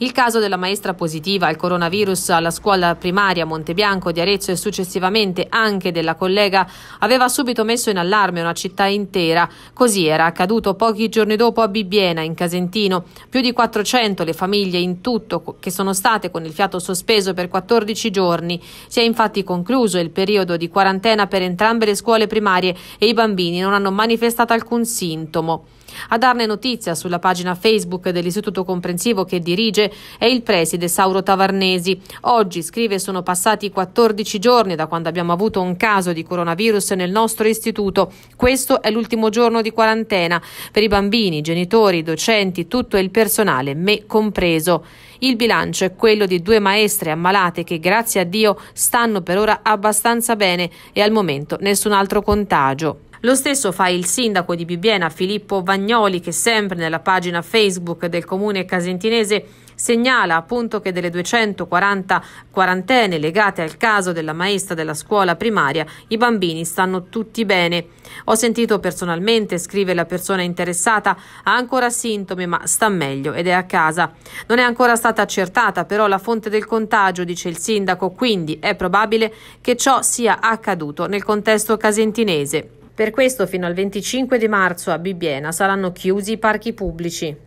Il caso della maestra positiva al coronavirus alla scuola primaria Montebianco di Arezzo e successivamente anche della collega aveva subito messo in allarme una città intera. Così era accaduto pochi giorni dopo a Bibbiena, in Casentino. Più di 400 le famiglie in tutto che sono state con il fiato sospeso per 14 giorni. Si è infatti concluso il periodo di quarantena per entrambe le scuole primarie e i bambini non hanno manifestato alcun sintomo. A darne notizia sulla pagina Facebook dell'Istituto Comprensivo che dirige è il preside Sauro Tavarnesi. Oggi, scrive, sono passati 14 giorni da quando abbiamo avuto un caso di coronavirus nel nostro istituto. Questo è l'ultimo giorno di quarantena per i bambini, genitori, docenti, tutto il personale, me compreso. Il bilancio è quello di due maestre ammalate che, grazie a Dio, stanno per ora abbastanza bene e al momento nessun altro contagio. Lo stesso fa il sindaco di Bibbiena Filippo Vagnoli che sempre nella pagina Facebook del comune casentinese segnala appunto che delle 240 quarantene legate al caso della maestra della scuola primaria i bambini stanno tutti bene. Ho sentito personalmente, scrive la persona interessata, ha ancora sintomi ma sta meglio ed è a casa. Non è ancora stata accertata però la fonte del contagio, dice il sindaco, quindi è probabile che ciò sia accaduto nel contesto casentinese. Per questo fino al 25 di marzo a Bibbiena saranno chiusi i parchi pubblici.